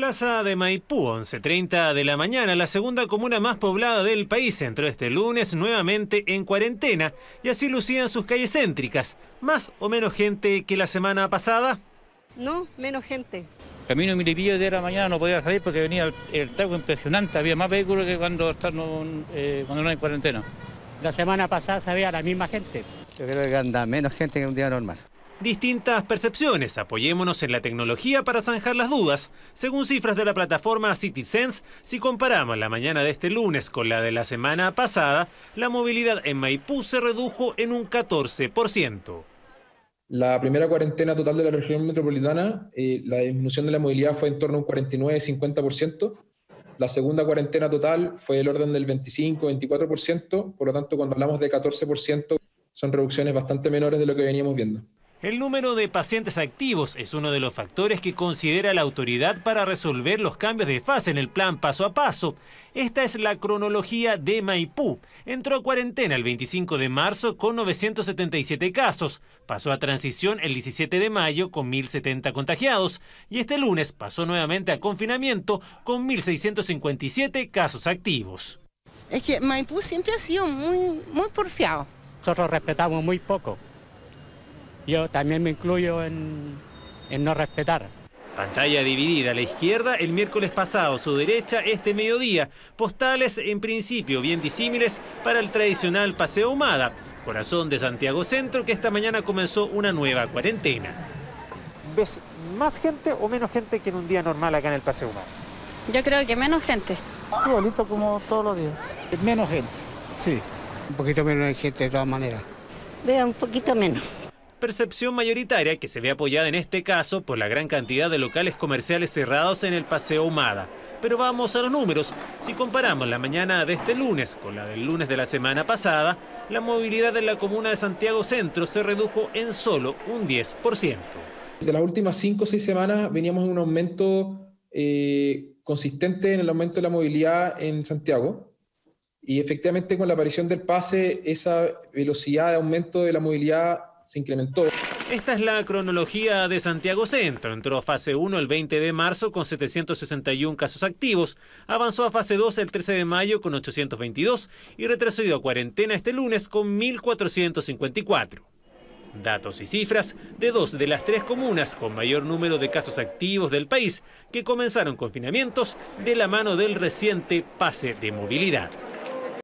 Plaza de Maipú, 11.30 de la mañana, la segunda comuna más poblada del país, entró este lunes nuevamente en cuarentena y así lucían sus calles céntricas. ¿Más o menos gente que la semana pasada? No, menos gente. Camino Milipillo de la mañana no podía salir porque venía el, trago impresionante, había más vehículos que cuando, están eh, cuando no hay cuarentena. La semana pasada sabía había la misma gente. Yo creo que anda menos gente que un día normal distintas percepciones. Apoyémonos en la tecnología para zanjar las dudas. Según cifras de la plataforma CitySense, si comparamos la mañana de este lunes con la de la semana pasada, la movilidad en Maipú se redujo en un 14%. La primera cuarentena total de la región metropolitana, eh, la disminución de la movilidad fue en torno a un 49-50%. La segunda cuarentena total fue del orden del 25-24%. Por lo tanto, cuando hablamos de 14%, son reducciones bastante menores de lo que veníamos viendo. El número de pacientes activos es uno de los factores que considera la autoridad para resolver los cambios de fase en el plan paso a paso. Esta es la cronología de Maipú. Entró a cuarentena el 25 de marzo con 977 casos, pasó a transición el 17 de mayo con 1.070 contagiados y este lunes pasó nuevamente a confinamiento con 1.657 casos activos. Es que Maipú siempre ha sido muy, porfiado. Nosotros respetamos muy poco yo también me incluyo en, no respetar. Pantalla dividida a la izquierda el miércoles pasado, su derecha este mediodía. Postales en principio bien disímiles para el tradicional paseo humada. Corazón de Santiago Centro que esta mañana comenzó una nueva cuarentena. ¿Ves más gente o menos gente que en un día normal acá en el paseo humada? Yo creo que menos gente. Igualito como todos los días. Menos gente, sí. Un poquito menos de gente de todas maneras. Vea, un poquito menos percepción mayoritaria que se ve apoyada en este caso por la gran cantidad de locales comerciales cerrados en el Paseo Humada. Pero vamos a los números. Si comparamos la mañana de este lunes con la del lunes de la semana pasada, la movilidad en la comuna de Santiago Centro se redujo en solo un 10%. De las últimas 5 o 6 semanas veníamos en un aumento eh, consistente en el aumento de la movilidad en Santiago. Y efectivamente con la aparición del pase, esa velocidad de aumento de la movilidad esta es la cronología de Santiago Centro. Entró a fase 1 el 20 de marzo con 761 casos activos, avanzó a fase 2 el 13 de mayo con 822 y retrocedió a cuarentena este lunes con 1454. Datos y cifras de dos de las tres comunas con mayor número de casos activos del país que comenzaron confinamientos de la mano del reciente pase de movilidad.